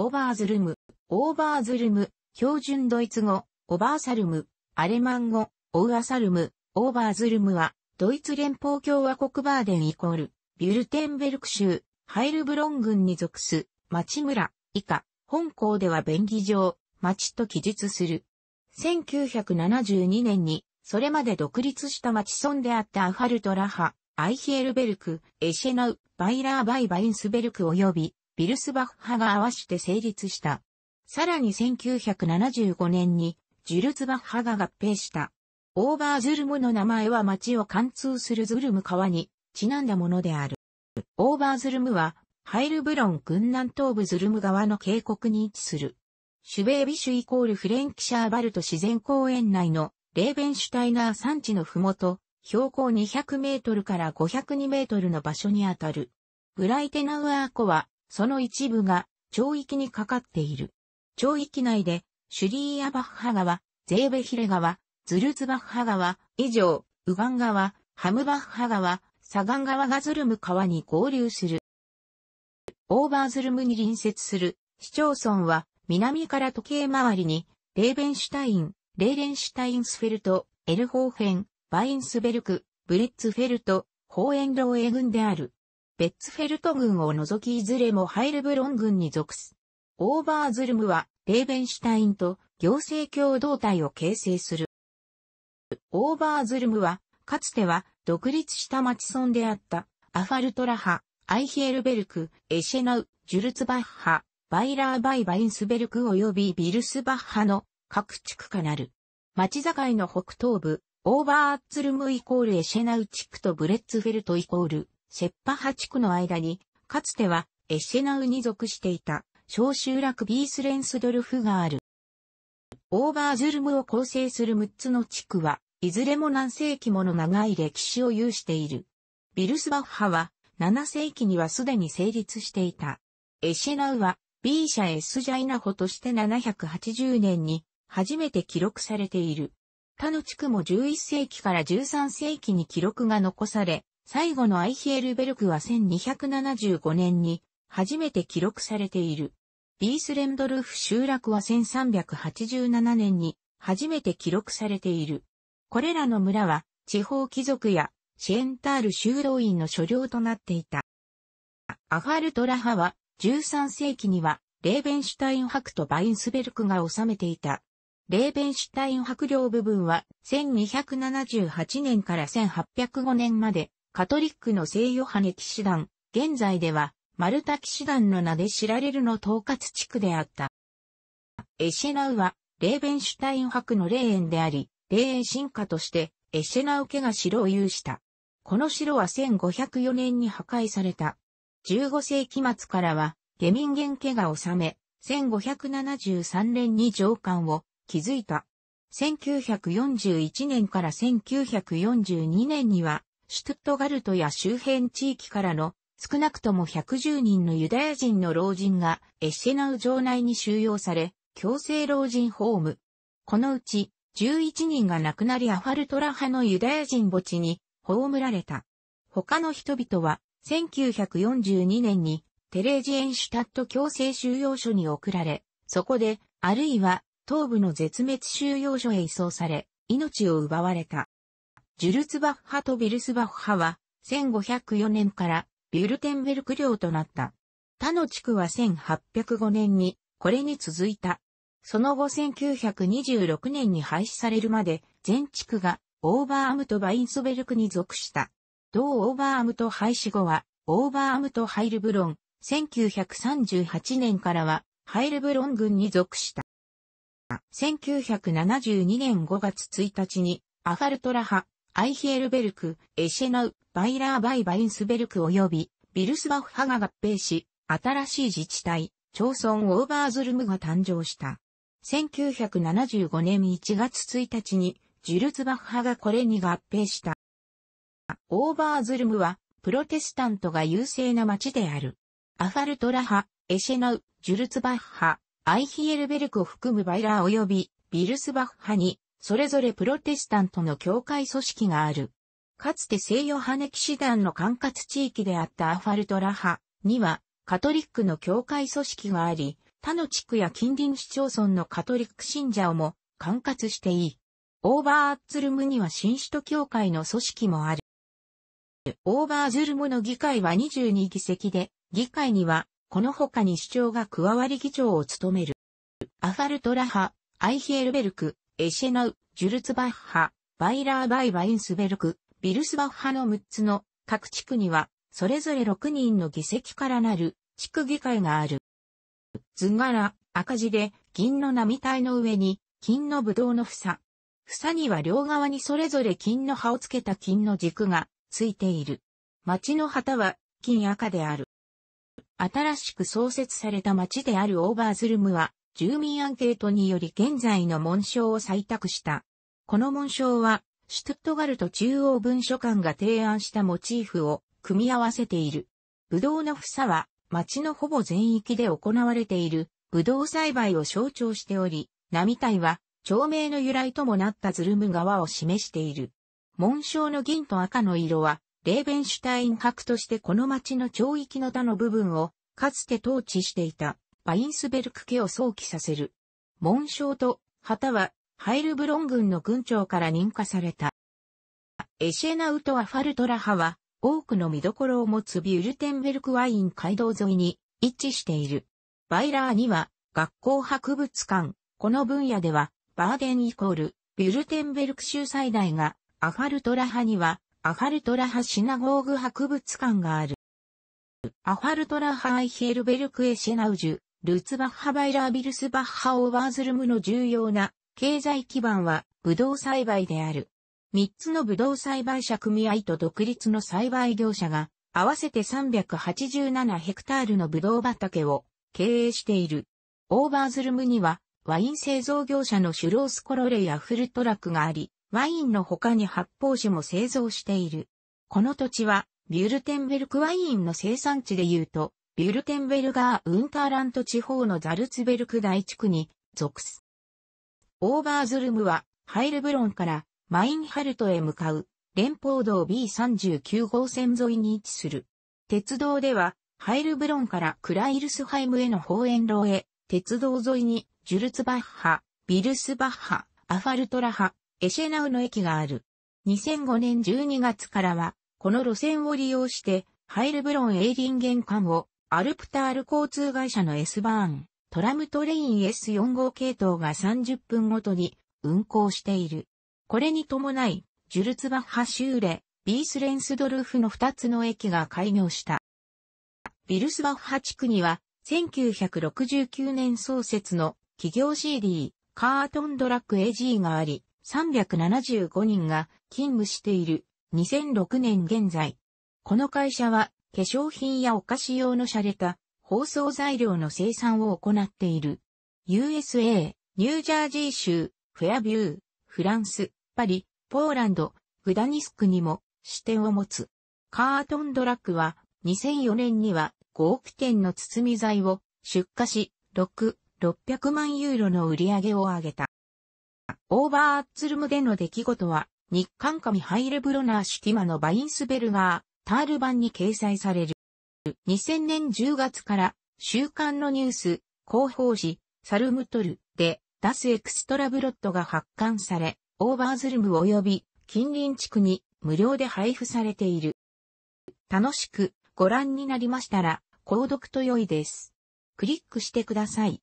オーバーズルム、オーバーズルム、標準ドイツ語、オバーサルム、アレマン語、オウアサルム、オーバーズルムは、ドイツ連邦共和国バーデンイコール、ビュルテンベルク州、ハイルブロン郡に属す、町村、以下、本校では便宜上、町と記述する。1972年に、それまで独立した町村であったアファルトラハ、アイヒエルベルク、エシェナウ、バイラーバイバインスベルク及び、ビルスバッハが合わして成立した。さらに1975年に、ジュルツバッハが合併した。オーバーズルムの名前は街を貫通するズルム川にちなんだものである。オーバーズルムは、ハイルブロン軍南東部ズルム川の渓谷に位置する。シュベービシュイコールフレンキシャーバルト自然公園内のレーベンシュタイナー山地のふもと、標高200メートルから502メートルの場所にあたる。グライテナウアー湖はその一部が町域にかかっている。町域内で、シュリーアバッハ川、ゼーベヒレ川、ズルツバッハ川、以上、ウガン川、ハムバッハ川、サガン川がズルム川に合流する。オーバーズルムに隣接する市町村は、南から時計回りに、レーベンシュタイン、レーレンシュタインスフェルト、エルホーフェン、バインスベルク、ブリッツフェルト、ホーエンローエ軍である。ベッツフェルト軍を除きいずれもハイルブロン軍に属す。オーバーズルムは、レーベンシュタインと行政共同体を形成する。オーバーズルムは、かつては独立した町村であった、アファルトラハ、アイヒエルベルク、エシェナウ、ジュルツバッハ、バイラーバイバインスベルク及びビルスバッハの各地区かなる。町境の北東部、オーバーツルムイコールエシェナウ地区とブレッツフェルトイコールセッパハ地区の間に、かつてはエッシェナウに属していた小集落ビースレンスドルフがある。オーバーズルムを構成する6つの地区は、いずれも何世紀もの長い歴史を有している。ビルスバッハは7世紀にはすでに成立していた。エッシェナウはビーシャエスジャイナホとして780年に初めて記録されている。他の地区も11世紀から13世紀に記録が残され、最後のアイヒエルベルクは1275年に初めて記録されている。ビースレンドルフ集落は1387年に初めて記録されている。これらの村は地方貴族やシェンタール修道院の所領となっていた。アファルトラ派は13世紀にはレーベンシュタイン博とバインスベルクが治めていた。レーベンシュタイン博領部分は1278年から1805年までカトリックの聖ヨハネ騎士団、現在では、マルタ騎士団の名で知られるの統括地区であった。エシェナウは、レーベンシュタイン博の霊園であり、霊園進化として、エシェナウ家が城を有した。この城は1504年に破壊された。15世紀末からは、ゲミンゲン家が治め、1573年に上官を築いた。1941年から1942年には、シュトットガルトや周辺地域からの少なくとも110人のユダヤ人の老人がエッシェナウ城内に収容され、強制老人ホーム。このうち11人が亡くなりアファルトラ派のユダヤ人墓地に葬られた。他の人々は1942年にテレージエンシュタット強制収容所に送られ、そこで、あるいは東部の絶滅収容所へ移送され、命を奪われた。ジュルツバッハとビルスバッハは、1504年からビュルテンベルク領となった。他の地区は1805年に、これに続いた。その後1926年に廃止されるまで、全地区がオーバーアムとバインソベルクに属した。同オーバーアムと廃止後は、オーバーアムとハイルブロン、1938年からは、ハイルブロン軍に属した。1972年5月1日に、アファルトラハ、アイヒエルベルク、エシェナウ、バイラーバイバインスベルク及び、ビルスバフ派が合併し、新しい自治体、町村オーバーズルムが誕生した。1975年1月1日に、ジュルツバフ派がこれに合併した。オーバーズルムは、プロテスタントが優勢な町である。アファルトラハ、エシェナウ、ジュルツバフ派、アイヒエルベルクを含むバイラー及び、ビルスバフ派に、それぞれプロテスタントの教会組織がある。かつて聖ヨハネ騎士団の管轄地域であったアファルトラハには、カトリックの教会組織があり、他の地区や近隣市町村のカトリック信者をも管轄していい。オーバーアッツルムには新首都教会の組織もある。オーバーズルムの議会は22議席で、議会にはこの他に市長が加わり議長を務める。アファルトラハ、アイヒエルベルク、エシェナウ、ジュルツバッハ、バイラーバイバインスベルク、ビルスバッハの6つの各地区には、それぞれ6人の議席からなる地区議会がある。図柄、赤字で銀の並体の上に金の葡萄の房。房には両側にそれぞれ金の葉をつけた金の軸がついている。町の旗は金赤である。新しく創設された町であるオーバーズルムは住民アンケートにより現在の紋章を採択した。この紋章は、シュトゥットガルト中央文書館が提案したモチーフを組み合わせている。ブドウの房は、町のほぼ全域で行われている、ブドウ栽培を象徴しており、並体は、町名の由来ともなったズルム川を示している。紋章の銀と赤の色は、レーベンシュタイン格としてこの町の町域の他の部分を、かつて統治していたバインスベルク家を想起させる。紋章と旗はハイルブロン軍の軍長から認可された。エシェナウとアファルトラ派は多くの見どころを持つビュルテンベルクワイン街道沿いに一致している。バイラーには学校博物館。この分野ではバーデンイコールビュルテンベルク州最大がアファルトラ派にはアファルトラ派シナゴーグ博物館がある。アファルトラ派アイヒエルベルクエシェナウジュルツバッハ・バイラービルスバッハ・オーバーズルムの重要な経済基盤はブドウ栽培である。3つのブドウ栽培者組合と独立の栽培業者が合わせて387ヘクタールのブドウ畑を経営している。オーバーズルムにはワイン製造業者のシュロースコロレやフルトラックがあり、ワインの他に発泡酒も製造している。この土地はビュルテンベルクワインの生産地で言うとビュルテンベルガー・ウンターラント地方のザルツベルク大地区に属す。オーバーズルムは、ハイルブロンからマインハルトへ向かう連邦道 B39 号線沿いに位置する。鉄道では、ハイルブロンからクライルスハイムへの方園路へ、鉄道沿いにジュルツバッハ、ビルスバッハ、アファルトラハ、エシェナウの駅がある。2005年12月からは、この路線を利用して、ハイルブロンエーリンゲン間をアルプタール交通会社の S バーン、トラムトレイン S4 号系統が30分ごとに運行している。これに伴い、ジュルツバッハシューレ、ビースレンスドルフの2つの駅が開業した。ビルスバッハ地区には、1969年創設の企業 CD、カートンドラック AG があり、375人が勤務している2006年現在。この会社は化粧品やお菓子用の洒落た包装材料の生産を行っている。USA、ニュージャージー州、フェアビュー、フランス、パリ、ポーランド、グダニスクにも支店を持つ。カートンドラッグは2004年には5億点の包み材を出荷し、6、600万ユーロの売り上げを上げた。オーバーアッツルムでの出来事は、日韓紙ハイレブロナーシティマのバインスベルガー、タール版に掲載される。2000年10月から週刊のニュース、広報誌、サルムトルで出すエクストラブロッドが発刊され、オーバーズルム及び近隣地区に無料で配布されている。楽しくご覧になりましたら、購読と良いです。クリックしてください。